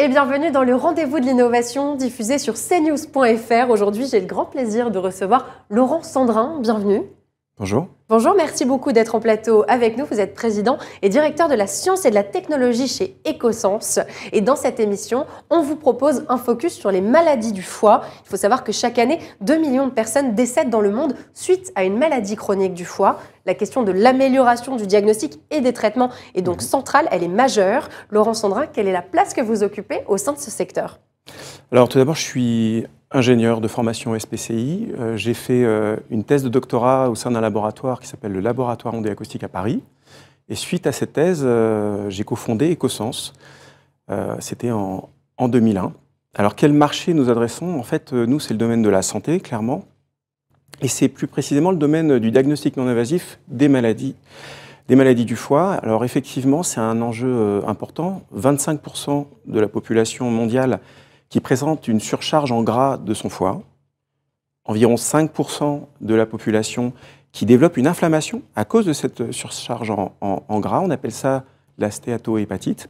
et bienvenue dans le rendez-vous de l'innovation diffusé sur cnews.fr. Aujourd'hui, j'ai le grand plaisir de recevoir Laurent Sandrin. Bienvenue. Bonjour. Bonjour, merci beaucoup d'être en plateau avec nous. Vous êtes président et directeur de la science et de la technologie chez Ecosense. Et dans cette émission, on vous propose un focus sur les maladies du foie. Il faut savoir que chaque année, 2 millions de personnes décèdent dans le monde suite à une maladie chronique du foie. La question de l'amélioration du diagnostic et des traitements est donc mhm. centrale, elle est majeure. Laurent Sandrin, quelle est la place que vous occupez au sein de ce secteur alors tout d'abord, je suis ingénieur de formation SPCI. Euh, j'ai fait euh, une thèse de doctorat au sein d'un laboratoire qui s'appelle le Laboratoire et Acoustique à Paris. Et suite à cette thèse, euh, j'ai cofondé Ecosense. C'était en, en, 2001. Alors, quel marché nous adressons En fait, nous, c'est le domaine de la santé, clairement. Et c'est plus précisément le domaine du diagnostic non invasif des maladies, des maladies du foie. Alors, effectivement, c'est un enjeu important. 25% de la population mondiale qui présente une surcharge en gras de son foie. Environ 5% de la population qui développe une inflammation à cause de cette surcharge en, gras. On appelle ça la stéatohépatite.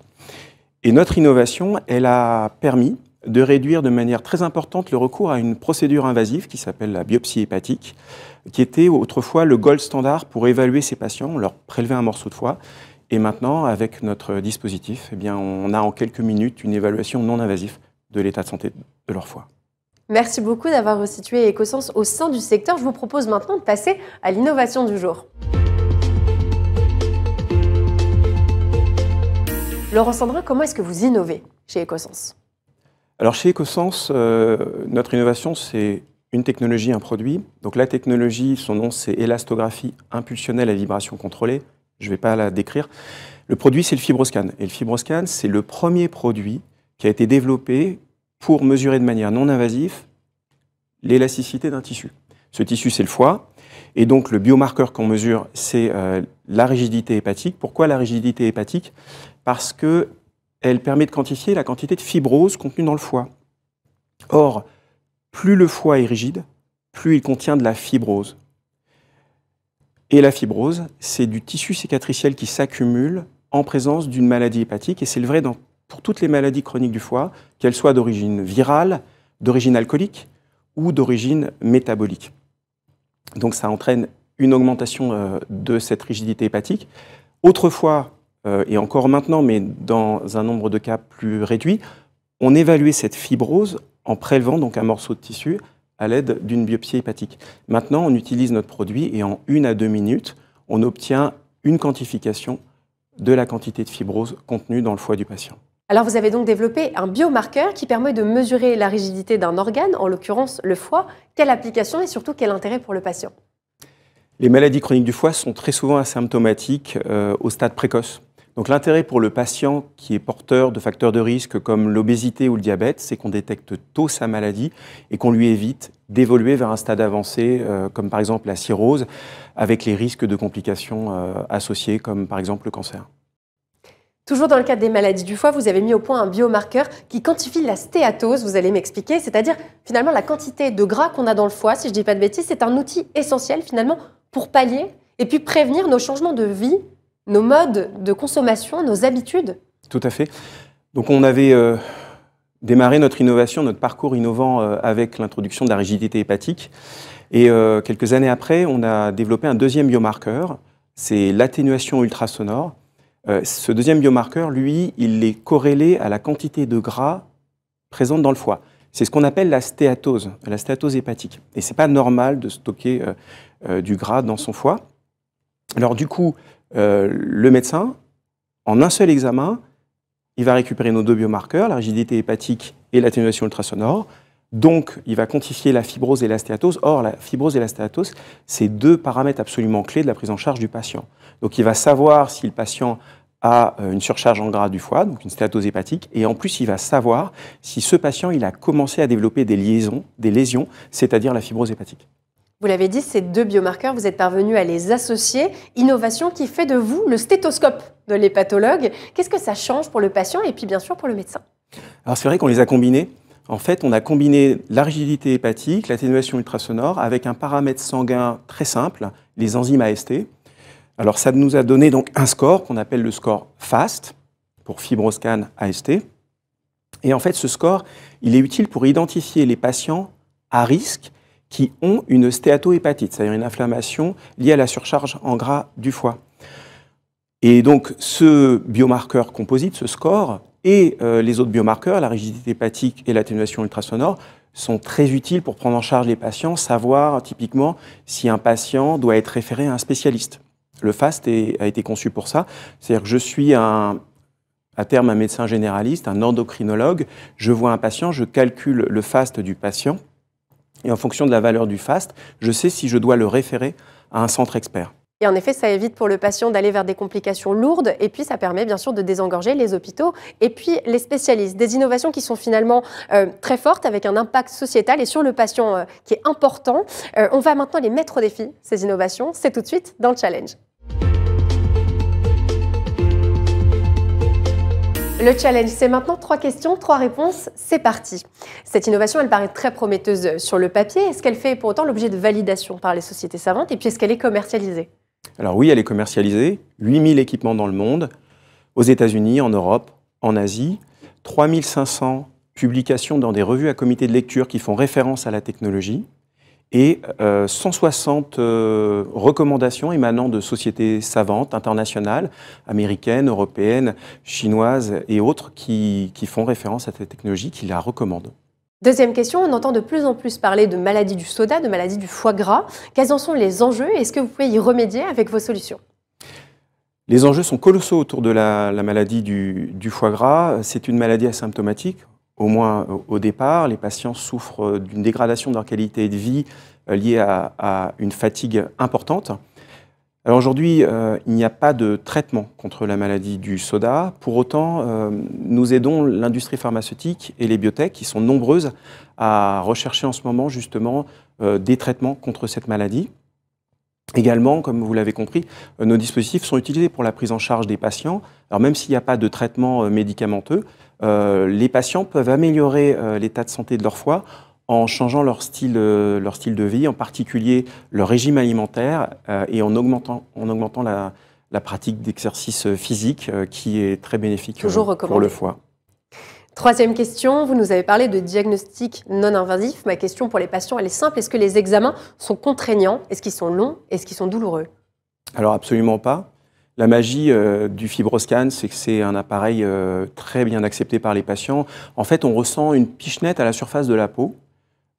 Et notre innovation, elle a permis de réduire de manière très importante le recours à une procédure invasive qui s'appelle la biopsie hépatique, qui était autrefois le gold standard pour évaluer ces patients. leur prélever un morceau de foie. Et maintenant, avec notre dispositif, eh bien, on a en quelques minutes une évaluation non invasive de l'état de santé de leur foie. Merci beaucoup d'avoir resitué EcoSense au sein du secteur. Je vous propose maintenant de passer à l'innovation du jour. Laurent Sandrin, comment est-ce que vous innovez chez EcoSense Alors chez EcoSense, euh, notre innovation, c'est une technologie, un produit. Donc la technologie, son nom, c'est élastographie impulsionnelle à vibration contrôlée. Je ne vais pas la décrire. Le produit, c'est le fibroscan. Et le fibroscan, c'est le premier produit qui a été développé pour mesurer de manière non invasive l'élasticité d'un tissu. Ce tissu, c'est le foie. Et donc, le biomarqueur qu'on mesure, c'est euh, la rigidité hépatique. Pourquoi la rigidité hépatique Parce qu'elle permet de quantifier la quantité de fibrose contenue dans le foie. Or, plus le foie est rigide, plus il contient de la fibrose. Et la fibrose, c'est du tissu cicatriciel qui s'accumule en présence d'une maladie hépatique, et c'est le vrai dans pour toutes les maladies chroniques du foie, qu'elles soient d'origine virale, d'origine alcoolique ou d'origine métabolique. Donc ça entraîne une augmentation euh, de cette rigidité hépatique. Autrefois, euh, et encore maintenant, mais dans un nombre de cas plus réduit, on évaluait cette fibrose en prélevant donc un morceau de tissu à l'aide d'une biopsie hépatique. Maintenant, on utilise notre produit et en une à deux minutes, on obtient une quantification de la quantité de fibrose contenue dans le foie du patient. Alors vous avez donc développé un biomarqueur qui permet de mesurer la rigidité d'un organe, en l'occurrence le foie. Quelle application et surtout quel intérêt pour le patient Les maladies chroniques du foie sont très souvent asymptomatiques euh, au stade précoce. Donc l'intérêt pour le patient qui est porteur de facteurs de risque comme l'obésité ou le diabète, c'est qu'on détecte tôt sa maladie et qu'on lui évite d'évoluer vers un stade avancé, euh, comme par exemple la cirrhose, avec les risques de complications euh, associées, comme par exemple le cancer. Toujours dans le cadre des maladies du foie, vous avez mis au point un biomarqueur qui quantifie la stéatose, vous allez m'expliquer, c'est-à-dire finalement la quantité de gras qu'on a dans le foie, si je ne dis pas de bêtises, c'est un outil essentiel finalement pour pallier et puis prévenir nos changements de vie, nos modes de consommation, nos habitudes. Tout à fait. Donc on avait euh, démarré notre innovation, notre parcours innovant euh, avec l'introduction de la rigidité hépatique. Et euh, quelques années après, on a développé un deuxième biomarqueur, c'est l'atténuation ultrasonore euh, ce deuxième biomarqueur, lui, il est corrélé à la quantité de gras présente dans le foie. C'est ce qu'on appelle la stéatose, la stéatose hépatique. Et c'est pas normal de stocker euh, euh, du gras dans son foie. Alors du coup, le médecin, en un seul examen, il va récupérer nos deux biomarqueurs, la rigidité hépatique et l'atténuation ultrasonore. Donc, il va quantifier la fibrose et la stéatose. Or, la fibrose et la stéatose, c'est deux paramètres absolument clés de la prise en charge du patient. Donc, il va savoir si le patient à euh, une surcharge en gras du foie, donc une stéatose hépatique, et en plus il va savoir si ce patient il a commencé à développer des liaisons, des lésions, c'est-à-dire la fibrose hépatique. Vous l'avez dit, ces deux biomarqueurs, vous êtes parvenu à les associer. Innovation qui fait de vous le stéthoscope de l'hépatologue. Qu'est-ce que ça change pour le patient et puis bien sûr pour le médecin Alors c'est vrai qu'on les a combinés. En fait, on a combiné la rigidité hépatique, l'atténuation ultrasonore, avec un paramètre sanguin très simple, les enzymes AST, alors ça nous a donné donc un score qu'on appelle le score FAST pour fibroscan AST. Et en fait, ce score, il est utile pour identifier les patients à risque qui ont une stéatohépatite, c'est-à-dire une inflammation liée à la surcharge en gras du foie. Et donc ce biomarqueur composite, ce score, et euh, les autres biomarqueurs, la rigidité hépatique et l'atténuation ultrasonore, sont très utiles pour prendre en charge les patients, savoir typiquement si un patient doit être référé à un spécialiste. Le FAST a été conçu pour ça. C'est-à-dire que je suis à terme un médecin généraliste, un endocrinologue, je vois un patient, je calcule le FAST du patient, et en fonction de la valeur du FAST, je sais si je dois le référer à un centre expert. Et en effet, ça évite pour le patient d'aller vers des complications lourdes, et puis ça permet bien sûr de désengorger les hôpitaux et puis les spécialistes. Des innovations qui sont finalement euh, très fortes, avec un impact sociétal et sur le patient euh, qui est important. Euh, on va maintenant les mettre au défi, ces innovations. C'est tout de suite dans le challenge. Le challenge, c'est maintenant trois questions, trois réponses. C'est parti. Cette innovation, elle paraît très prometteuse sur le papier. Est-ce qu'elle fait pour autant l'objet de validation par les sociétés savantes Et puis, est-ce qu'elle est commercialisée Alors oui, elle est commercialisée. 8000 équipements dans le monde, aux États-Unis, en Europe, en Asie. 3500 publications dans des revues à comité de lecture qui font référence à la technologie et 160 euh, euh, recommandations émanant de sociétés savantes internationales, américaines, européennes, chinoises et autres qui, font référence à cette technologie, qui la recommandent. Deuxième question, on entend de plus en plus parler de maladie du soda, de maladie du foie gras. Quels en sont les enjeux Est-ce que vous pouvez y remédier avec vos solutions Les enjeux sont colossaux autour de la, maladie du, foie gras. C'est une maladie asymptomatique au moins au départ. Les patients souffrent euh, d'une dégradation de leur qualité de vie euh, liée à, une fatigue importante. Alors aujourd'hui, euh, il n'y a pas de traitement contre la maladie du soda. Pour autant, nous aidons l'industrie pharmaceutique et les biotech, qui sont nombreuses, à rechercher en ce moment justement des traitements contre cette maladie. Également, comme vous l'avez compris, euh, nos dispositifs sont utilisés pour la prise en charge des patients. Alors même s'il n'y a pas de traitement euh, médicamenteux, euh, les patients peuvent améliorer l'état de santé de leur foie en changeant leur style, leur style de vie, en particulier leur régime alimentaire et en augmentant, en augmentant la, la pratique d'exercice physique qui est très bénéfique pour le foie. Troisième question, vous nous avez parlé de diagnostic non invasif. Ma question pour les patients, elle est simple. Est-ce que les examens sont contraignants Est-ce qu'ils sont longs Est-ce qu'ils sont douloureux Alors absolument pas. La magie euh, du fibroscan, c'est que c'est un appareil euh, très bien accepté par les patients. En fait, on ressent une pichenette à la surface de la peau.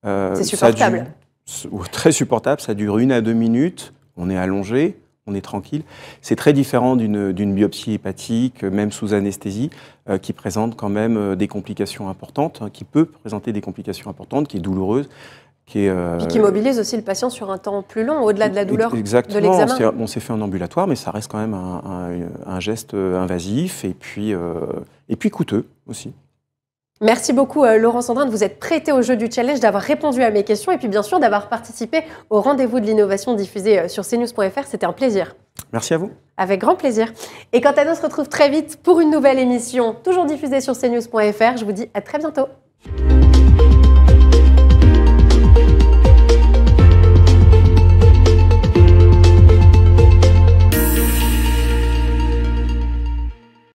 Euh, c'est supportable. très supportable, ça dure une à deux minutes, on est allongé on est tranquille. C'est très différent d'une biopsie hépatique, euh, même sous anesthésie, euh, qui présente quand même euh, des complications importantes, hein, qui peut présenter des complications importantes, qui est douloureuse. Qui, qui mobilise aussi le patient sur un temps plus long, au-delà de la douleur de l'examen. On s'est fait en ambulatoire, mais ça reste quand même un, geste invasif et puis, et puis coûteux aussi. Merci beaucoup euh, Laurent Sandrin de vous être prêté au jeu du challenge, d'avoir répondu à mes questions et puis bien sûr d'avoir participé au rendez-vous de l'innovation diffusé euh, sur cnews.fr. C'était un plaisir. Merci à vous. Avec grand plaisir. Et quant à nous, on se retrouve très vite pour une nouvelle émission, toujours diffusée sur cnews.fr. Je vous dis à très bientôt.